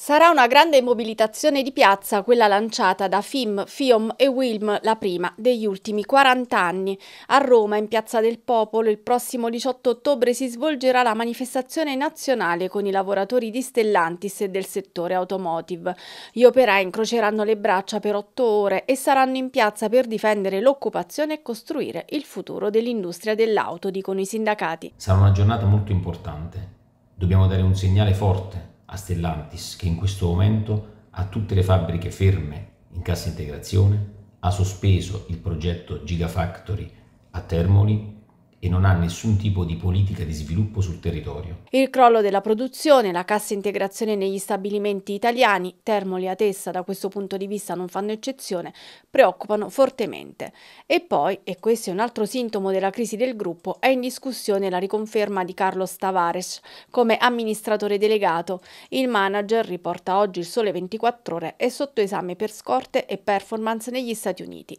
Sarà una grande mobilitazione di piazza quella lanciata da FIM, FIOM e WILM, la prima degli ultimi 40 anni. A Roma, in Piazza del Popolo, il prossimo 18 ottobre si svolgerà la manifestazione nazionale con i lavoratori di Stellantis e del settore automotive. Gli operai incroceranno le braccia per otto ore e saranno in piazza per difendere l'occupazione e costruire il futuro dell'industria dell'auto, dicono i sindacati. Sarà una giornata molto importante. Dobbiamo dare un segnale forte a Stellantis che in questo momento ha tutte le fabbriche ferme in cassa integrazione, ha sospeso il progetto Gigafactory a Termoli e non ha nessun tipo di politica di sviluppo sul territorio. Il crollo della produzione, la cassa integrazione negli stabilimenti italiani, Termoli a testa da questo punto di vista non fanno eccezione, preoccupano fortemente. E poi, e questo è un altro sintomo della crisi del gruppo, è in discussione la riconferma di Carlos Tavares come amministratore delegato. Il manager, riporta oggi il sole 24 ore, è sotto esame per scorte e performance negli Stati Uniti.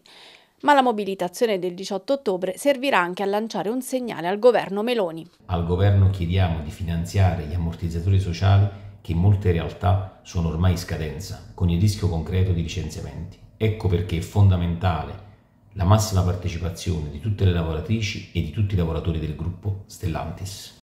Ma la mobilitazione del 18 ottobre servirà anche a lanciare un segnale al governo Meloni. Al governo chiediamo di finanziare gli ammortizzatori sociali che in molte realtà sono ormai in scadenza, con il rischio concreto di licenziamenti. Ecco perché è fondamentale la massima partecipazione di tutte le lavoratrici e di tutti i lavoratori del gruppo Stellantis.